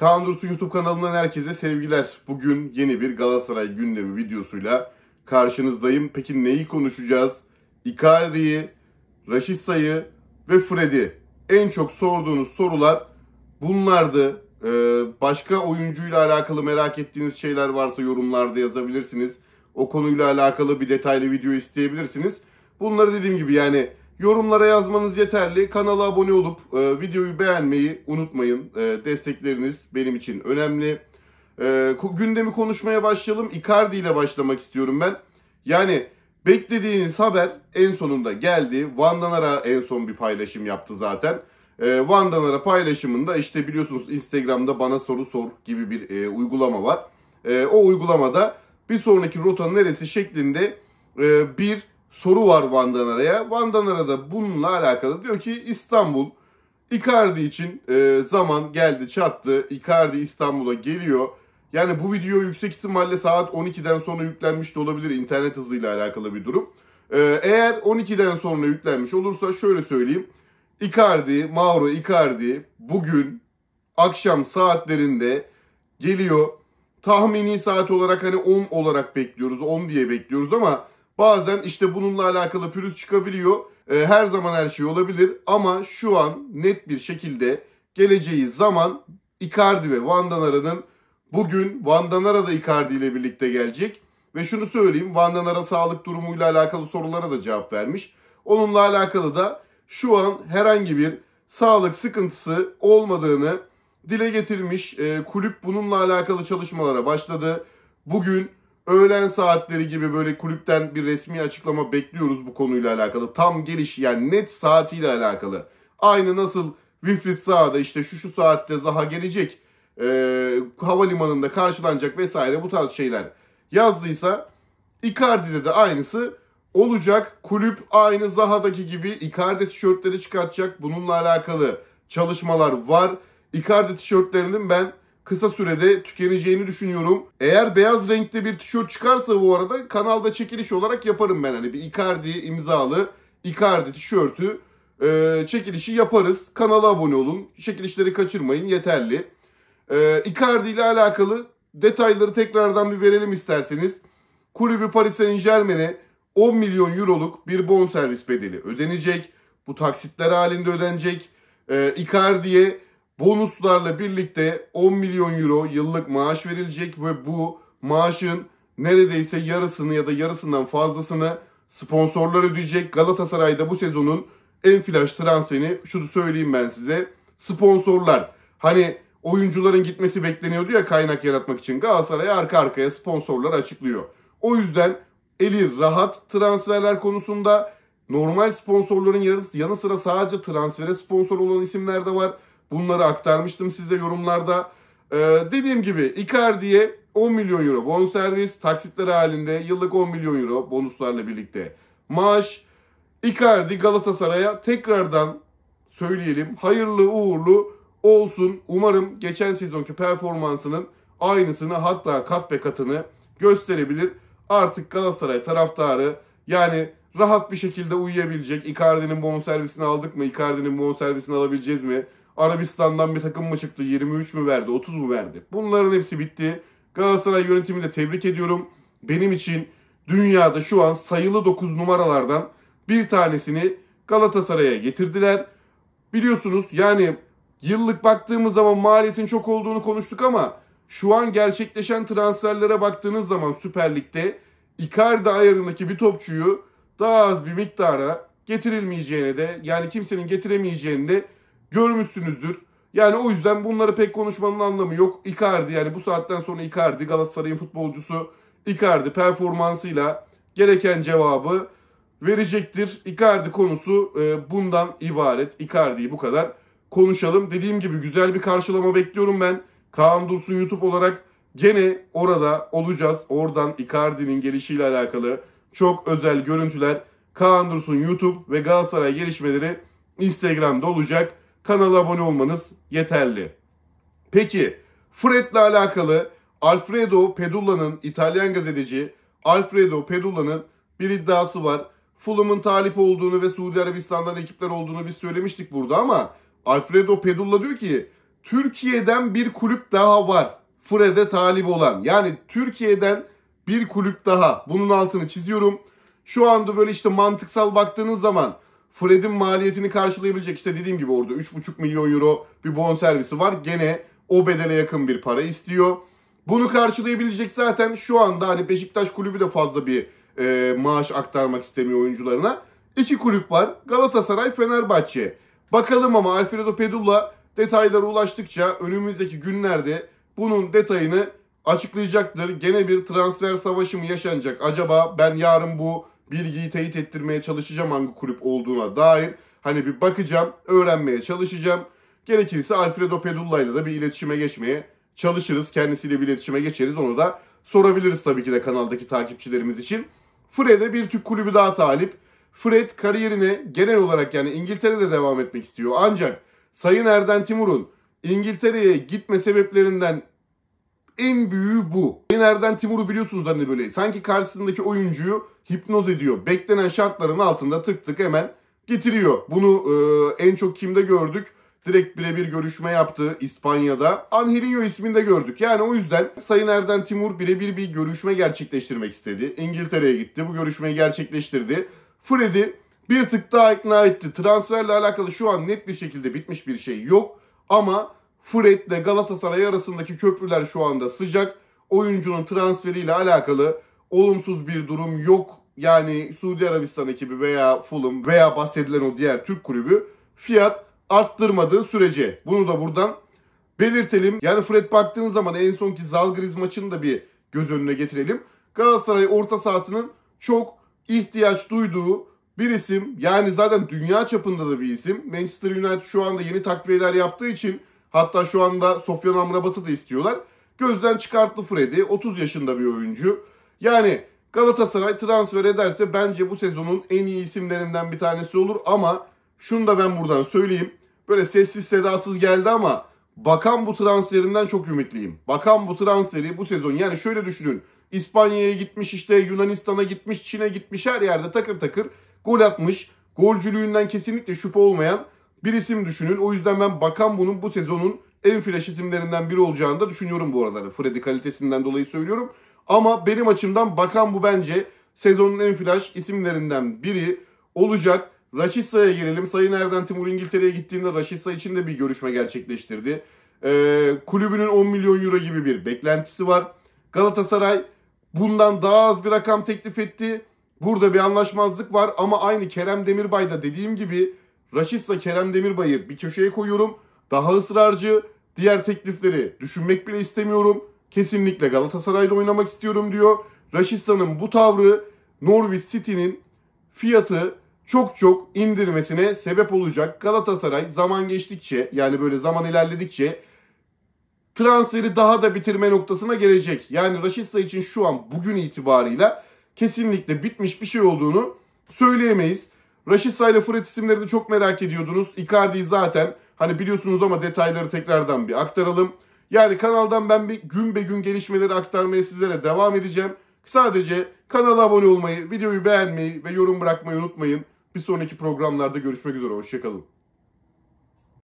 Kaan Dursun YouTube kanalından herkese sevgiler. Bugün yeni bir Galatasaray gündemi videosuyla karşınızdayım. Peki neyi konuşacağız? Icardi'yi, Raşit ve Fred'i. En çok sorduğunuz sorular bunlardı. Ee, başka oyuncuyla alakalı merak ettiğiniz şeyler varsa yorumlarda yazabilirsiniz. O konuyla alakalı bir detaylı video isteyebilirsiniz. Bunları dediğim gibi yani Yorumlara yazmanız yeterli. Kanala abone olup e, videoyu beğenmeyi unutmayın. E, destekleriniz benim için önemli. E, gündemi konuşmaya başlayalım. Icardi ile başlamak istiyorum ben. Yani beklediğiniz haber en sonunda geldi. Van Danara en son bir paylaşım yaptı zaten. E, Van paylaşımında işte biliyorsunuz Instagram'da bana soru sor gibi bir e, uygulama var. E, o uygulamada bir sonraki rotanın neresi şeklinde e, bir soru var Vandanara'ya. Vandanara da bununla alakalı diyor ki İstanbul Icardi için e, zaman geldi çattı. Icardi İstanbul'a geliyor. Yani bu video yüksek ihtimalle saat 12'den sonra yüklenmiş de olabilir. internet hızıyla alakalı bir durum. E, eğer 12'den sonra yüklenmiş olursa şöyle söyleyeyim. Icardi, Mauro Icardi bugün akşam saatlerinde geliyor. Tahmini saat olarak hani 10 olarak bekliyoruz. 10 diye bekliyoruz ama Bazen işte bununla alakalı pürüz çıkabiliyor. Ee, her zaman her şey olabilir ama şu an net bir şekilde geleceği zaman Icardi ve Van Danara'nın bugün Van Danara da Icardi ile birlikte gelecek. Ve şunu söyleyeyim Van Danara sağlık durumuyla alakalı sorulara da cevap vermiş. Onunla alakalı da şu an herhangi bir sağlık sıkıntısı olmadığını dile getirmiş. Ee, kulüp bununla alakalı çalışmalara başladı. Bugün Öğlen saatleri gibi böyle kulüpten bir resmi açıklama bekliyoruz bu konuyla alakalı. Tam geliş yani net saatiyle alakalı. Aynı nasıl Winfried Saha'da işte şu şu saatte Zaha gelecek. E, havalimanında karşılanacak vesaire bu tarz şeyler yazdıysa Icardi'de de aynısı olacak. Kulüp aynı Zaha'daki gibi Icardi tişörtleri çıkartacak. Bununla alakalı çalışmalar var. Icardi tişörtlerinin ben kısa sürede tükeneceğini düşünüyorum. Eğer beyaz renkte bir tişört çıkarsa bu arada kanalda çekiliş olarak yaparım ben. Hani bir Icardi imzalı Icardi tişörtü e, çekilişi yaparız. Kanala abone olun. Çekilişleri kaçırmayın yeterli. E, Icardi ile alakalı detayları tekrardan bir verelim isterseniz. Kulübü Paris Saint Germain'e 10 milyon euroluk bir bonservis bedeli ödenecek. Bu taksitler halinde ödenecek. E, Icardi'ye Bonuslarla birlikte 10 milyon euro yıllık maaş verilecek ve bu maaşın neredeyse yarısını ya da yarısından fazlasını sponsorlar ödeyecek. Galatasaray da bu sezonun en flash transferini şunu söyleyeyim ben size. Sponsorlar. Hani oyuncuların gitmesi bekleniyordu ya kaynak yaratmak için. Galatasaray arka arkaya sponsorlar açıklıyor. O yüzden eli rahat transferler konusunda normal sponsorların yanı sıra sadece transfere sponsor olan isimler de var. Bunları aktarmıştım size yorumlarda. Ee, dediğim gibi Icardi'ye 10 milyon euro bonservis taksitleri halinde yıllık 10 milyon euro bonuslarla birlikte maaş. Icardi Galatasaray'a tekrardan söyleyelim hayırlı uğurlu olsun. Umarım geçen sezonki performansının aynısını hatta kat be katını gösterebilir. Artık Galatasaray taraftarı yani rahat bir şekilde uyuyabilecek. Icardi'nin bonservisini aldık mı? Icardi'nin bonservisini alabileceğiz mi? Arabistan'dan bir takım mı çıktı? 23 mü verdi? 30 mu verdi? Bunların hepsi bitti. Galatasaray yönetimini de tebrik ediyorum. Benim için dünyada şu an sayılı 9 numaralardan bir tanesini Galatasaray'a getirdiler. Biliyorsunuz yani yıllık baktığımız zaman maliyetin çok olduğunu konuştuk ama şu an gerçekleşen transferlere baktığınız zaman Süper Lig'de Icardi ayarındaki bir topçuyu daha az bir miktara getirilmeyeceğine de yani kimsenin getiremeyeceğini de görmüşsünüzdür. Yani o yüzden bunları pek konuşmanın anlamı yok. Icardi yani bu saatten sonra Icardi Galatasaray'ın futbolcusu Icardi performansıyla gereken cevabı verecektir. Icardi konusu e, bundan ibaret. Icardi'yi bu kadar konuşalım. Dediğim gibi güzel bir karşılama bekliyorum ben. Kaan Dursun YouTube olarak gene orada olacağız. Oradan Icardi'nin gelişiyle alakalı çok özel görüntüler Kaan Dursun YouTube ve Galatasaray gelişmeleri Instagram'da olacak kanala abone olmanız yeterli. Peki Fred'le alakalı Alfredo Pedulla'nın İtalyan gazeteci Alfredo Pedulla'nın bir iddiası var. Fulham'ın talip olduğunu ve Suudi Arabistan'dan ekipler olduğunu biz söylemiştik burada ama Alfredo Pedulla diyor ki Türkiye'den bir kulüp daha var. Fred'e talip olan. Yani Türkiye'den bir kulüp daha. Bunun altını çiziyorum. Şu anda böyle işte mantıksal baktığınız zaman Fred'in maliyetini karşılayabilecek işte dediğim gibi orada 3,5 milyon euro bir bon servisi var. Gene o bedele yakın bir para istiyor. Bunu karşılayabilecek zaten şu anda hani Beşiktaş kulübü de fazla bir e, maaş aktarmak istemiyor oyuncularına. İki kulüp var. Galatasaray, Fenerbahçe. Bakalım ama Alfredo Pedulla detaylara ulaştıkça önümüzdeki günlerde bunun detayını açıklayacaktır. Gene bir transfer savaşı mı yaşanacak? Acaba ben yarın bu bilgiyi teyit ettirmeye çalışacağım hangi kulüp olduğuna dair. Hani bir bakacağım, öğrenmeye çalışacağım. Gerekirse Alfredo Pedulla ile de bir iletişime geçmeye çalışırız. Kendisiyle bir iletişime geçeriz. Onu da sorabiliriz tabii ki de kanaldaki takipçilerimiz için. Fred'e bir Türk kulübü daha talip. Fred kariyerine genel olarak yani İngiltere'de devam etmek istiyor. Ancak Sayın Erden Timur'un İngiltere'ye gitme sebeplerinden en büyüğü bu. Sayın Erden Timur'u biliyorsunuz hani böyle sanki karşısındaki oyuncuyu hipnoz ediyor. Beklenen şartların altında tık tık hemen getiriyor. Bunu e, en çok kimde gördük? Direkt birebir görüşme yaptı İspanya'da. Angelinho isminde gördük. Yani o yüzden Sayın Erden Timur birebir bir görüşme gerçekleştirmek istedi. İngiltere'ye gitti. Bu görüşmeyi gerçekleştirdi. Fred'i bir tık daha ikna etti. Transferle alakalı şu an net bir şekilde bitmiş bir şey yok. Ama Fred ile Galatasaray arasındaki köprüler şu anda sıcak. Oyuncunun transferiyle alakalı olumsuz bir durum yok. Yani Suudi Arabistan ekibi veya Fulham veya bahsedilen o diğer Türk kulübü fiyat arttırmadığı sürece. Bunu da buradan belirtelim. Yani Fred baktığınız zaman en sonki Zalgiris maçını da bir göz önüne getirelim. Galatasaray orta sahasının çok ihtiyaç duyduğu bir isim. Yani zaten dünya çapında da bir isim. Manchester United şu anda yeni takviyeler yaptığı için Hatta şu anda Sofyan Amrabat'ı da istiyorlar. Gözden çıkarttı Freddy. 30 yaşında bir oyuncu. Yani Galatasaray transfer ederse bence bu sezonun en iyi isimlerinden bir tanesi olur. Ama şunu da ben buradan söyleyeyim. Böyle sessiz sedasız geldi ama Bakan bu transferinden çok ümitliyim. Bakan bu transferi bu sezon yani şöyle düşünün. İspanya'ya gitmiş işte Yunanistan'a gitmiş Çin'e gitmiş her yerde takır takır gol atmış. Golcülüğünden kesinlikle şüphe olmayan bir isim düşünün. O yüzden ben Bakan bunun bu sezonun en flash isimlerinden biri olacağını da düşünüyorum bu arada. Freddy kalitesinden dolayı söylüyorum. Ama benim açımdan Bakan bu bence sezonun en flash isimlerinden biri olacak. Raşitsa'ya gelelim. Sayın Erden Timur İngiltere'ye gittiğinde Raşitsa için de bir görüşme gerçekleştirdi. Ee, kulübünün 10 milyon euro gibi bir beklentisi var. Galatasaray bundan daha az bir rakam teklif etti. Burada bir anlaşmazlık var ama aynı Kerem Demirbay da dediğim gibi Raşitsa Kerem Demirbay'ı bir köşeye koyuyorum. Daha ısrarcı. Diğer teklifleri düşünmek bile istemiyorum. Kesinlikle Galatasaray'da oynamak istiyorum diyor. Raşitsa'nın bu tavrı Norwich City'nin fiyatı çok çok indirmesine sebep olacak. Galatasaray zaman geçtikçe yani böyle zaman ilerledikçe transferi daha da bitirme noktasına gelecek. Yani Raşitsa için şu an bugün itibarıyla kesinlikle bitmiş bir şey olduğunu söyleyemeyiz. Raşitsa ile Fred isimlerini çok merak ediyordunuz. Icardi'yi zaten hani biliyorsunuz ama detayları tekrardan bir aktaralım. Yani kanaldan ben bir gün be gün gelişmeleri aktarmaya sizlere devam edeceğim. Sadece kanala abone olmayı, videoyu beğenmeyi ve yorum bırakmayı unutmayın. Bir sonraki programlarda görüşmek üzere. Hoşçakalın.